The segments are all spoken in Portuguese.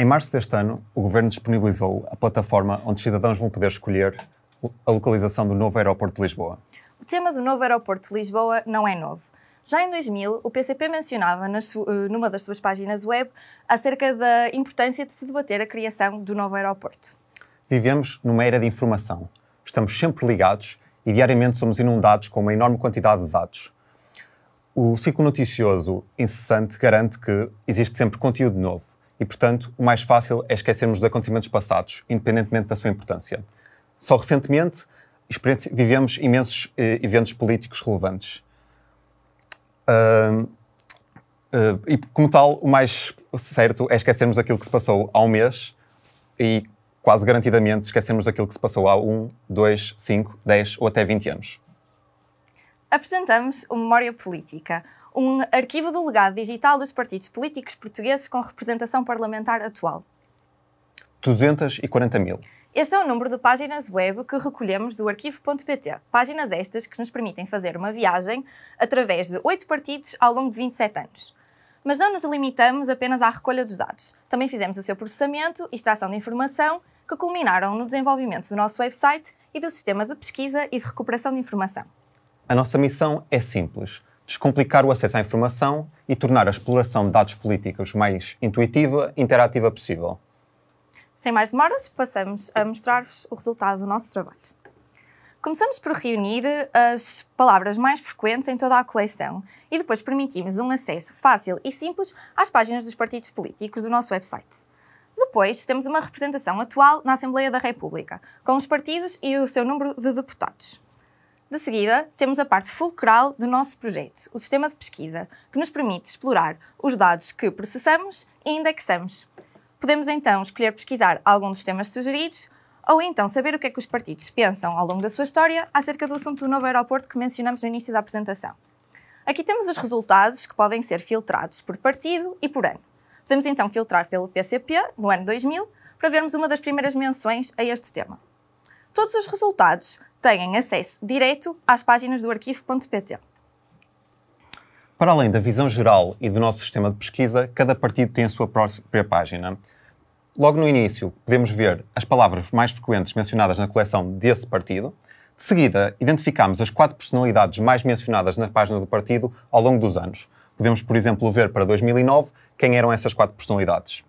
Em março deste ano, o governo disponibilizou a plataforma onde os cidadãos vão poder escolher a localização do novo aeroporto de Lisboa. O tema do novo aeroporto de Lisboa não é novo. Já em 2000, o PCP mencionava eh, numa das suas páginas web acerca da importância de se debater a criação do novo aeroporto. Vivemos numa era de informação. Estamos sempre ligados e diariamente somos inundados com uma enorme quantidade de dados. O ciclo noticioso incessante garante que existe sempre conteúdo novo e, portanto, o mais fácil é esquecermos os acontecimentos passados, independentemente da sua importância. Só recentemente vivemos imensos eh, eventos políticos relevantes. Uh, uh, e, como tal, o mais certo é esquecermos aquilo que se passou há um mês e quase garantidamente esquecermos daquilo que se passou há 1, 2, 5, 10 ou até 20 anos. Apresentamos o Memória Política, um arquivo do legado digital dos partidos políticos portugueses com representação parlamentar atual. 240 mil. Este é o número de páginas web que recolhemos do arquivo.pt. Páginas estas que nos permitem fazer uma viagem através de oito partidos ao longo de 27 anos. Mas não nos limitamos apenas à recolha dos dados. Também fizemos o seu processamento e extração de informação, que culminaram no desenvolvimento do nosso website e do sistema de pesquisa e de recuperação de informação. A nossa missão é simples descomplicar o acesso à informação e tornar a exploração de dados políticos mais intuitiva e interativa possível. Sem mais demoras, passamos a mostrar-vos o resultado do nosso trabalho. Começamos por reunir as palavras mais frequentes em toda a coleção e depois permitimos um acesso fácil e simples às páginas dos partidos políticos do nosso website. Depois, temos uma representação atual na Assembleia da República, com os partidos e o seu número de deputados. De seguida, temos a parte fulcral do nosso projeto, o sistema de pesquisa, que nos permite explorar os dados que processamos e indexamos. Podemos então escolher pesquisar algum dos temas sugeridos ou então saber o que é que os partidos pensam ao longo da sua história acerca do assunto do novo aeroporto que mencionamos no início da apresentação. Aqui temos os resultados que podem ser filtrados por partido e por ano. Podemos então filtrar pelo PCP, no ano 2000, para vermos uma das primeiras menções a este tema. Todos os resultados têm acesso direto às páginas do arquivo.pt. Para além da visão geral e do nosso sistema de pesquisa, cada partido tem a sua própria página. Logo no início, podemos ver as palavras mais frequentes mencionadas na coleção desse partido. De seguida, identificamos as quatro personalidades mais mencionadas na página do partido ao longo dos anos. Podemos, por exemplo, ver para 2009 quem eram essas quatro personalidades.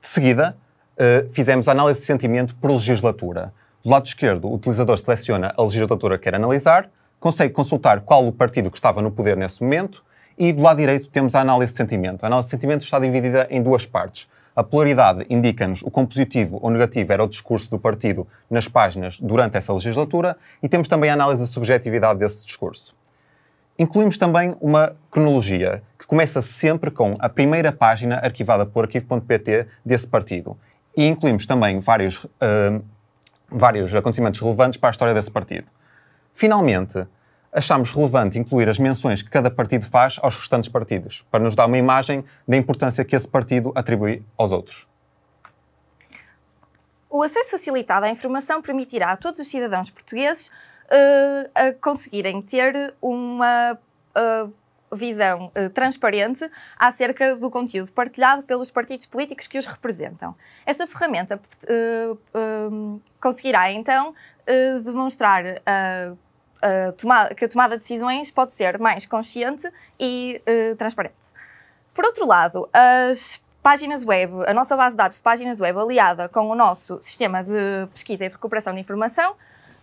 De seguida, eh, fizemos a análise de sentimento por legislatura. Do lado esquerdo, o utilizador seleciona a legislatura que quer analisar, consegue consultar qual o partido que estava no poder nesse momento, e do lado direito temos a análise de sentimento. A análise de sentimento está dividida em duas partes. A polaridade indica-nos o quão positivo ou negativo era o discurso do partido nas páginas durante essa legislatura e temos também a análise da subjetividade desse discurso. Incluímos também uma cronologia, que começa sempre com a primeira página arquivada por arquivo.pt desse partido. E incluímos também vários uh, vários acontecimentos relevantes para a história desse partido. Finalmente, achamos relevante incluir as menções que cada partido faz aos restantes partidos, para nos dar uma imagem da importância que esse partido atribui aos outros. O acesso facilitado à informação permitirá a todos os cidadãos portugueses uh, conseguirem ter uma uh, visão eh, transparente acerca do conteúdo partilhado pelos partidos políticos que os representam. Esta ferramenta eh, eh, conseguirá, então, eh, demonstrar tomada, que a tomada de decisões pode ser mais consciente e transparente. Por outro lado, as páginas web, a nossa base de dados de páginas web aliada com o nosso sistema de pesquisa e de recuperação de informação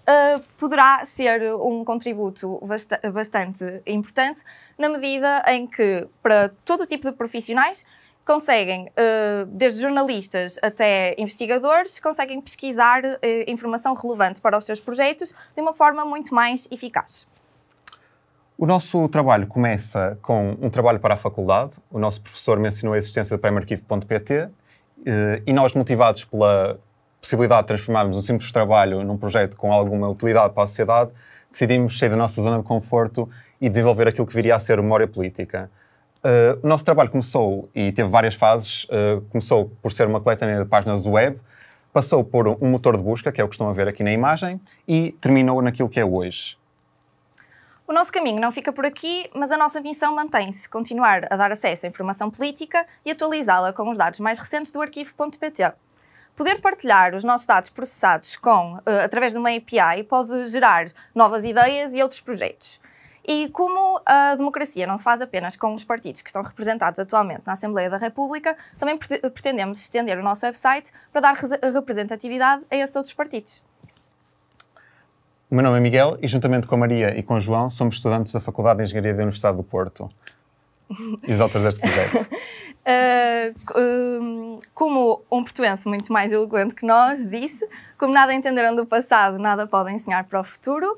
eh, poderá ser um contributo bast bastante importante, na medida em que, para todo o tipo de profissionais, conseguem, eh, desde jornalistas até investigadores, conseguem pesquisar eh, informação relevante para os seus projetos de uma forma muito mais eficaz. O nosso trabalho começa com um trabalho para a faculdade. O nosso professor mencionou a existência do primemarquivo.pt e nós, motivados pela possibilidade de transformarmos um simples trabalho num projeto com alguma utilidade para a sociedade, decidimos sair da nossa zona de conforto e desenvolver aquilo que viria a ser memória política. Uh, o nosso trabalho começou e teve várias fases. Uh, começou por ser uma coletânea de páginas web, passou por um motor de busca, que é o que estão a ver aqui na imagem, e terminou naquilo que é hoje. O nosso caminho não fica por aqui, mas a nossa missão mantém-se: continuar a dar acesso à informação política e atualizá-la com os dados mais recentes do arquivo.pt. Poder partilhar os nossos dados processados com, uh, através de uma API pode gerar novas ideias e outros projetos. E como a democracia não se faz apenas com os partidos que estão representados atualmente na Assembleia da República, também pretendemos estender o nosso website para dar representatividade a esses outros partidos. O meu nome é Miguel e, juntamente com a Maria e com o João, somos estudantes da Faculdade de Engenharia da Universidade do Porto. Exaltas deste projeto? uh, ah, um, como um portuense muito mais eloquente que nós disse, como nada entenderam do passado, nada podem ensinar para o futuro.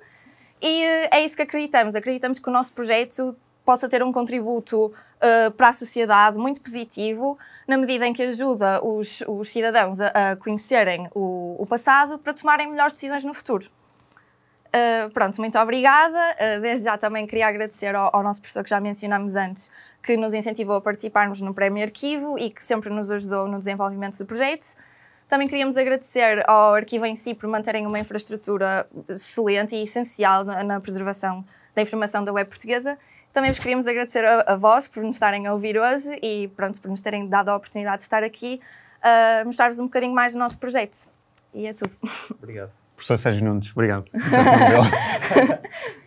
E uh, é isso que acreditamos. Acreditamos que o nosso projeto possa ter um contributo uh, para a sociedade muito positivo, na medida em que ajuda os, os cidadãos a, a conhecerem o, o passado para tomarem melhores decisões no futuro. Ah, pronto, muito obrigada. Uh, desde já também queria agradecer ao, ao, nosso professor que já mencionamos antes, que nos incentivou a participarmos no Prémio Arquivo e que sempre nos ajudou no desenvolvimento de projeto. Também queríamos agradecer ao arquivo em si por manterem uma infraestrutura excelente e essencial na, na preservação da informação da web portuguesa. Também vos queríamos agradecer a, a vós por nos estarem a ouvir hoje e pronto, por nos terem dado a oportunidade de estar aqui a uh, mostrar-vos um bocadinho mais do nosso projeto. E é tudo. Obrigado. Professor Sérgio Nunes, obrigado.